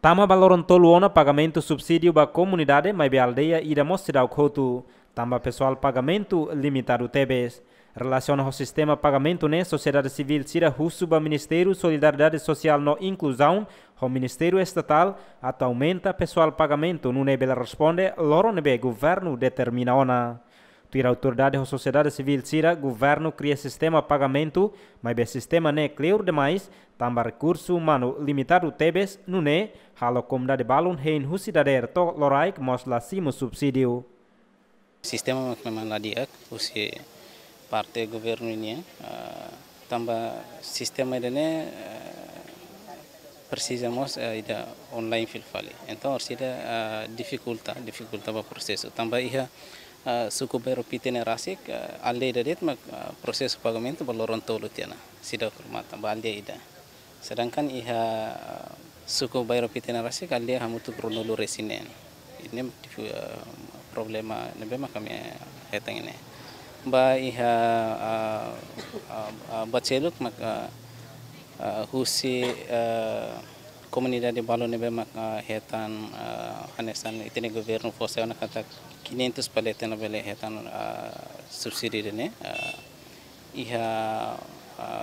Tama baloron toluona pagamento subsídio ba comunidade mai aldeia ira mostrar o Tamba pessoal pagamento limitado tebes. Relaciona ao sistema pagamento né sociedade civil sira russo ba Ministério Solidariedade Social no Inclusão, o Ministério Estatal atualmente pessoal pagamento é nebe responde loro nebe governo determina ona. Tuir autoridade da sociedade civil sira, governo cria sistema pagamento, mas o sistema não é claro demais, tamba recurso humano limitado tebes, não é, halo comunidade balon hein hu cidadera to lorai que simo subsídio. Sistema memang ladiak, usi parte governo ini, uh, ah, sistema ini ah, precisamos ah, ida online filfali. Então, ida uh, dificulta, dificulta o processo. tamba ia Eh, suku baru pitene rasik eh, alde ida dit mak eh, proses pagamento baloron tolutiana sida kurmata ba alde ida sedangkan iha suku bero pitene rasik alle hamutu kronolu resinen ini problema nebe kami hetang ini ba iha baceluk mak husi comunidade balonebe mak hetan anesan itene governo fosse ona kata 500 na bele hetan subsidi dene iha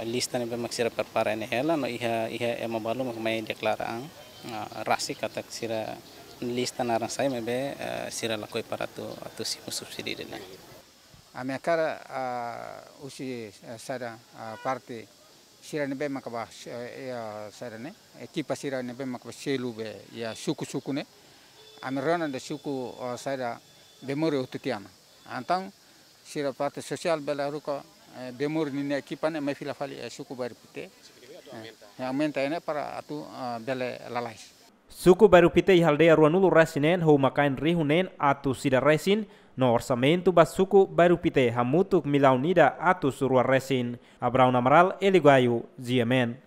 lista mak sira perpara ne hela no iha iha ema balu mak mai deklara ang rasi kata sira lista narang sai mebe sira lakoi paratu atu si subsidi dene. Ami usi sada parti siranebe makaba eh, ya sarane ya suku suku ne de suku sara bemore ututiana antang sira parte social bela puede eh, ni ne mefila fali eh, suku aumenta para atu bele lalais Suku baru pitei haldeia ulu rasinen hou makain rihunen atu sida resin, no orsamentu bas suku baru pitei hamutuk milau nida atu surua resin. Abraun Amaral, Eliguaio, Ziemen.